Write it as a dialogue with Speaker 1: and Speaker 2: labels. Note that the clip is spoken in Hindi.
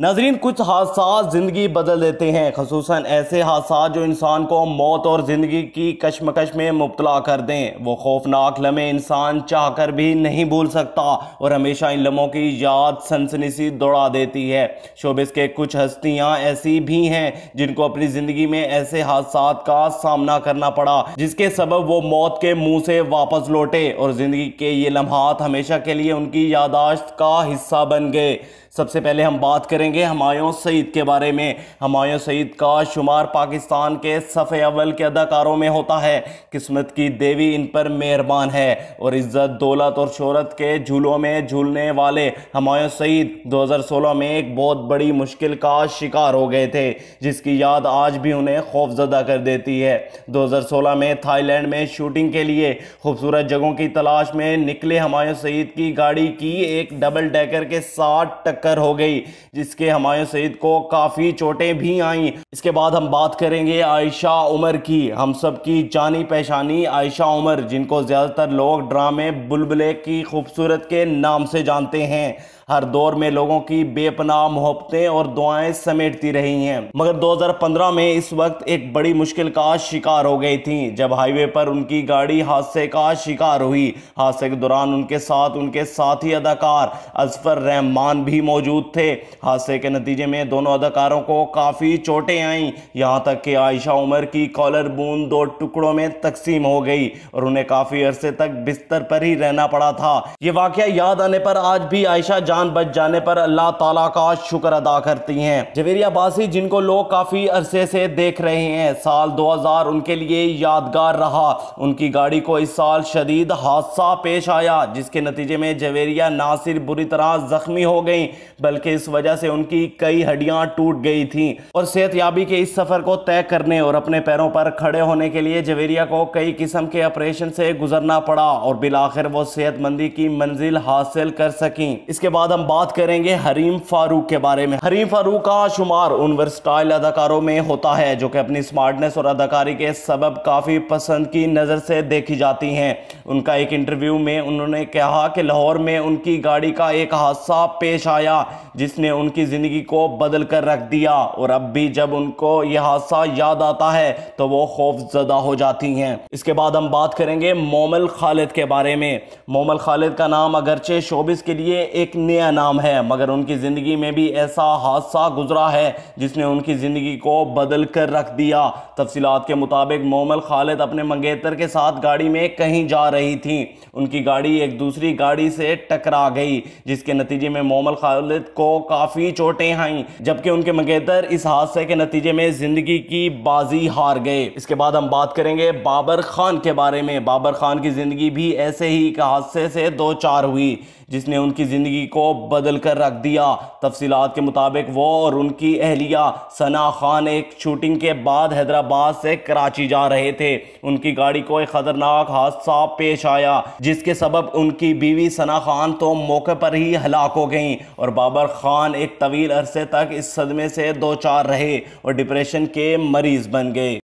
Speaker 1: नाजरीन कुछ हादसा ज़िंदगी बदल देते हैं खसूस ऐसे हादसा जो इंसान को मौत और ज़िंदगी की कशमकश में मुबतला कर दें वो खौफनाक लम्हे इंसान चाह कर भी नहीं भूल सकता और हमेशा इन लम्हों की याद सनसनी सी दौड़ा देती है शोबिस के कुछ हस्तियाँ ऐसी भी हैं जिनको अपनी ज़िंदगी में ऐसे हादसा का सामना करना पड़ा जिसके सबब वो मौत के मुँह से वापस लौटे और ज़िंदगी के ये लम्हा हमेशा के लिए उनकी यादाश्त का हिस्सा बन गए सबसे पहले हम बात करेंगे हमायों सईद के बारे में हमायों सईद का शुमार पाकिस्तान के सफ़े अव्वल के अदाकारों में होता है किस्मत की देवी इन पर मेहरबान है और इज़्ज़त दौलत और शहरत के झूलों में झूलने वाले हमायों सईद 2016 में एक बहुत बड़ी मुश्किल का शिकार हो गए थे जिसकी याद आज भी उन्हें खौफजदा कर देती है दो में थाईलैंड में शूटिंग के लिए खूबसूरत जगहों की तलाश में निकले हमायों सईद की गाड़ी की एक डबल डेकर के साथ टक्कर टक्कर हो गई जिसके हमायों सईद को काफ़ी चोटें भी आईं इसके बाद हम बात करेंगे आयशा उमर की हम सब की जानी पहचानी आयशा उमर जिनको ज़्यादातर लोग ड्रामे बुलबुले की खूबसूरत के नाम से जानते हैं हर दौर में लोगों की बेपनाह मोहब्बतें और दुआएं समेटती रही हैं मगर 2015 में इस वक्त एक बड़ी मुश्किल का शिकार हो गई थी जब हाईवे पर उनकी गाड़ी हादसे का शिकार हुई हादसे के दौरान उनके साथ उनके साथी अदाकार अजफर रहमान भी मौजूद थे हादसे के नतीजे में दोनों अदाकारों को काफ़ी चोटें आईं यहाँ तक कि आयशा उमर की कॉलर बूंद दो टुकड़ों में तकसीम हो गई और उन्हें काफ़ी अरसे तक बिस्तर पर ही रहना पड़ा था ये वाक्य याद आने पर आज भी आयशा जान बच जाने पर अल्लाह ताला का शुक्र अदा करती हैं जवेरिया बासी जिनको लोग काफ़ी अरसे से देख रहे हैं साल 2000 उनके लिए यादगार रहा उनकी गाड़ी को इस साल शदीद हादसा पेश आया जिसके नतीजे में जवेरिया ना सिर्फ बुरी तरह ज़ख्मी हो गई बल्कि इस वजह से उनकी कई हड्डियाँ टूट गई थी और सेहत याबी के इस सफ़र को तय करने और अपने पैरों पर खड़े होने के लिए जवेरिया को कई किस्म के ऑपरेशन से गुजरना पड़ा और बिलाखिर वो सेहतमंदी की मंजिल हासिल कर सकें इसके बाद बाद हम बात करेंगे हरीम फारूक के बारे में हरीम फारूक का शुमार उन वर्सटाइल अदाकारों में होता है जो कि अपनी स्मार्टनेस और अदाकारी के सबब काफ़ी पसंद की नज़र से देखी जाती हैं उनका एक इंटरव्यू में उन्होंने कहा कि लाहौर में उनकी गाड़ी का एक हादसा पेश आया जिसने उनकी ज़िंदगी को बदल कर रख दिया और अब भी जब उनको यह हादसा याद आता है तो वो खौफ ज़दा हो जाती हैं इसके बाद हम बात करेंगे मोमल खालिद के बारे में मोमल खालिद का नाम अगरचे शोबिस के लिए एक नया नया नाम है मगर उनकी ज़िंदगी में भी ऐसा हादसा गुजरा है जिसने उनकी ज़िंदगी को बदल कर रख दिया तफसीत के मुताबिक मोमल खालिद अपने मंगेतर के साथ गाड़ी में कहीं जा रही थी उनकी गाड़ी एक दूसरी गाड़ी से टकरा गई जिसके नतीजे में मोमल खालिद को काफ़ी चोटें आईं जबकि उनके मंगेतर इस हादसे के नतीजे में ज़िंदगी की बाजी हार गए इसके बाद हम बात करेंगे बाबर खान के बारे में बाबर खान की ज़िंदगी भी ऐसे ही एक हादसे से दो चार हुई जिसने उनकी ज़िंदगी को बदल कर रख दिया तफसीत के मुताबिक वो और उनकी अहलिया सना खान एक शूटिंग के बाद हैदराबाद से कराची जा रहे थे उनकी गाड़ी को एक खतरनाक हादसा पेश आया जिसके सबब उनकी बीवी सना खान तो मौके पर ही हलाक हो गई और बाबर खान एक तवील अरसे तक इस सदमे से दो चार रहे और डिप्रेशन के मरीज बन गए